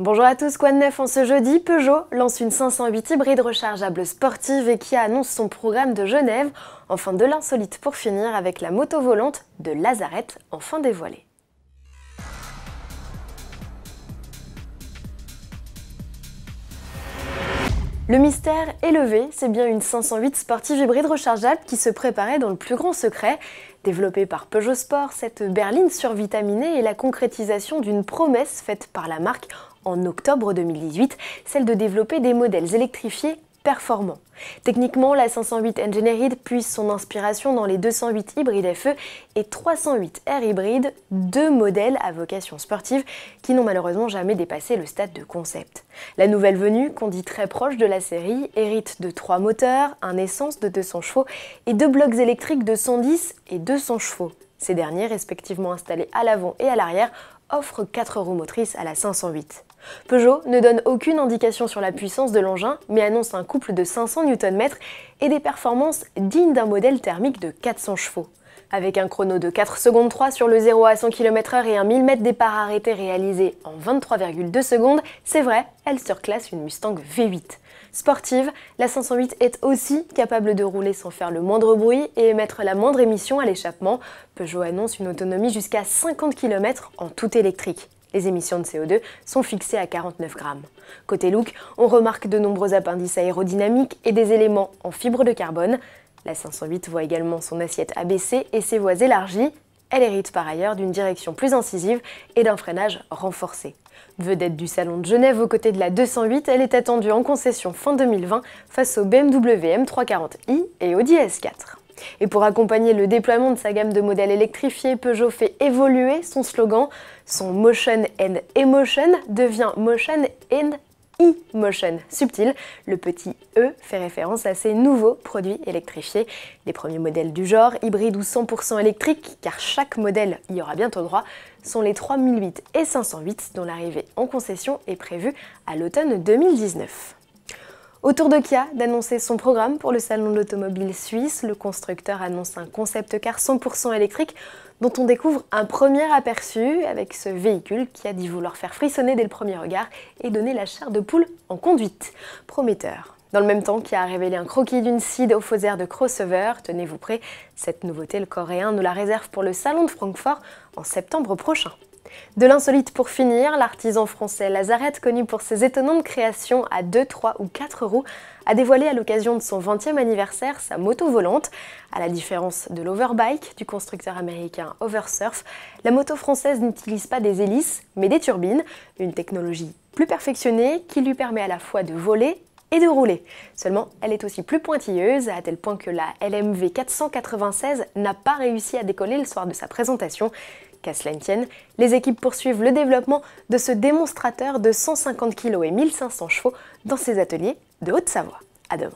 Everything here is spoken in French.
Bonjour à tous, quoi de en ce jeudi Peugeot lance une 508 hybride rechargeable sportive et qui annonce son programme de Genève. Enfin de l'insolite pour finir avec la moto volante de Lazarette enfin dévoilée. Le mystère est levé, c'est bien une 508 sportive hybride rechargeable qui se préparait dans le plus grand secret. Développée par Peugeot Sport, cette berline survitaminée est la concrétisation d'une promesse faite par la marque en octobre 2018, celle de développer des modèles électrifiés performant. Techniquement, la 508 Engineered puise son inspiration dans les 208 hybrides FE et 308 R hybride, deux modèles à vocation sportive qui n'ont malheureusement jamais dépassé le stade de concept. La nouvelle venue, qu'on dit très proche de la série, hérite de trois moteurs, un essence de 200 chevaux et deux blocs électriques de 110 et 200 chevaux. Ces derniers, respectivement installés à l'avant et à l'arrière, offrent quatre roues motrices à la 508. Peugeot ne donne aucune indication sur la puissance de l'engin, mais annonce un couple de 500 Nm et des performances dignes d'un modèle thermique de 400 chevaux. Avec un chrono de 4 secondes 3 sur le 0 à 100 km/h et un 1000 m départ arrêté réalisé en 23,2 secondes, c'est vrai, elle surclasse une Mustang V8. Sportive, la 508 est aussi capable de rouler sans faire le moindre bruit et émettre la moindre émission à l'échappement. Peugeot annonce une autonomie jusqu'à 50 km en tout électrique. Les émissions de CO2 sont fixées à 49 grammes. Côté look, on remarque de nombreux appendices aérodynamiques et des éléments en fibre de carbone. La 508 voit également son assiette abaissée et ses voies élargies. Elle hérite par ailleurs d'une direction plus incisive et d'un freinage renforcé. Vedette du Salon de Genève aux côtés de la 208, elle est attendue en concession fin 2020 face au BMW M340i et Audi S4. Et pour accompagner le déploiement de sa gamme de modèles électrifiés, Peugeot fait évoluer son slogan. Son Motion and Emotion devient Motion and e-motion subtil. Le petit E fait référence à ces nouveaux produits électrifiés, les premiers modèles du genre, hybrides ou 100% électriques, car chaque modèle y aura bientôt droit, sont les 3008 et 508 dont l'arrivée en concession est prévue à l'automne 2019. Autour de Kia d'annoncer son programme pour le salon de l'automobile suisse, le constructeur annonce un concept car 100% électrique dont on découvre un premier aperçu avec ce véhicule qui a dit vouloir faire frissonner dès le premier regard et donner la chair de poule en conduite. Prometteur. Dans le même temps, Kia a révélé un croquis d'une CID au faux air de crossover, tenez-vous prêt, cette nouveauté, le coréen nous la réserve pour le salon de Francfort en septembre prochain. De l'insolite pour finir, l'artisan français Lazarette, connu pour ses étonnantes créations à 2, 3 ou 4 roues, a dévoilé à l'occasion de son 20e anniversaire sa moto volante. À la différence de l'overbike du constructeur américain Oversurf, la moto française n'utilise pas des hélices mais des turbines, une technologie plus perfectionnée qui lui permet à la fois de voler et de rouler. Seulement, elle est aussi plus pointilleuse, à tel point que la LMV 496 n'a pas réussi à décoller le soir de sa présentation. Qu'à cela tienne, les équipes poursuivent le développement de ce démonstrateur de 150 kg et 1500 chevaux dans ses ateliers de Haute-Savoie. À demain.